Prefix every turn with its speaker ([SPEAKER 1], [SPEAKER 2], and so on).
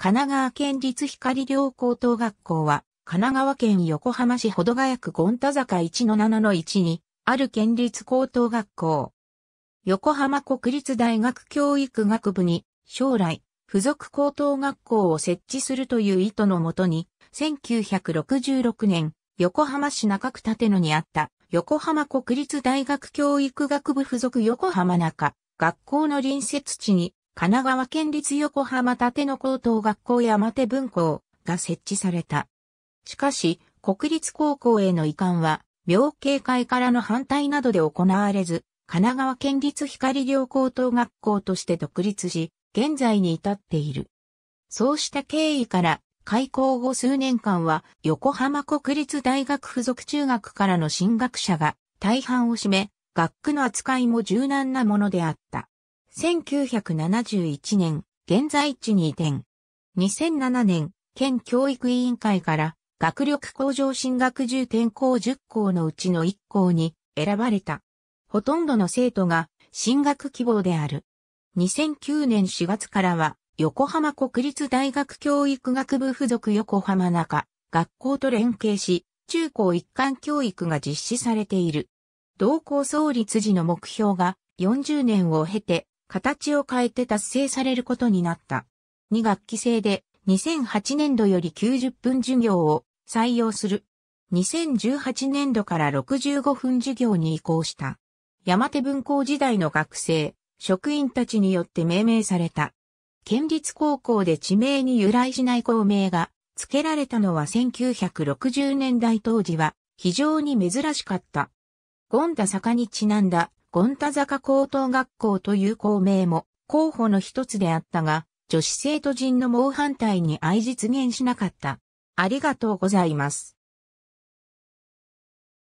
[SPEAKER 1] 神奈川県立光陵
[SPEAKER 2] 高等学校は、神奈川県横浜市保土ヶ谷区ンタ坂1-7-1に、ある県立高等学校。横浜国立大学教育学部に、将来、付属高等学校を設置するという意図のもとに、1966年、横浜市中区立野にあった、横浜国立大学教育学部付属横浜中、学校の隣接地に、神奈川県立横浜立野高等学校山手分校が設置された。しかし、国立高校への移管は、病警会からの反対などで行われず、神奈川県立光良高等学校として独立し、現在に至っている。そうした経緯から、開校後数年間は横浜国立大学附属中学からの進学者が大半を占め、学区の扱いも柔軟なものであった。1971年、現在地に移転。2007年、県教育委員会から学力向上進学重点校10校のうちの1校に選ばれた。ほとんどの生徒が進学希望である。2009年4月からは横浜国立大学教育学部附属横浜中学校と連携し中高一貫教育が実施されている。同校創立時の目標が40年を経て形を変えて達成されることになった。2学期制で2008年度より90分授業を採用する。2018年度から65分授業に移行した。山手文校時代の学生、職員たちによって命名された。県立高校で地名に由来しない校名が付けられたのは1960年代当時は非常に珍しかった。ゴンダ坂にちなんだン田坂高等学校という校名も候補の一つであったが、女子生徒陣の猛反対に相実現しなかっ
[SPEAKER 1] た。ありがとうございます。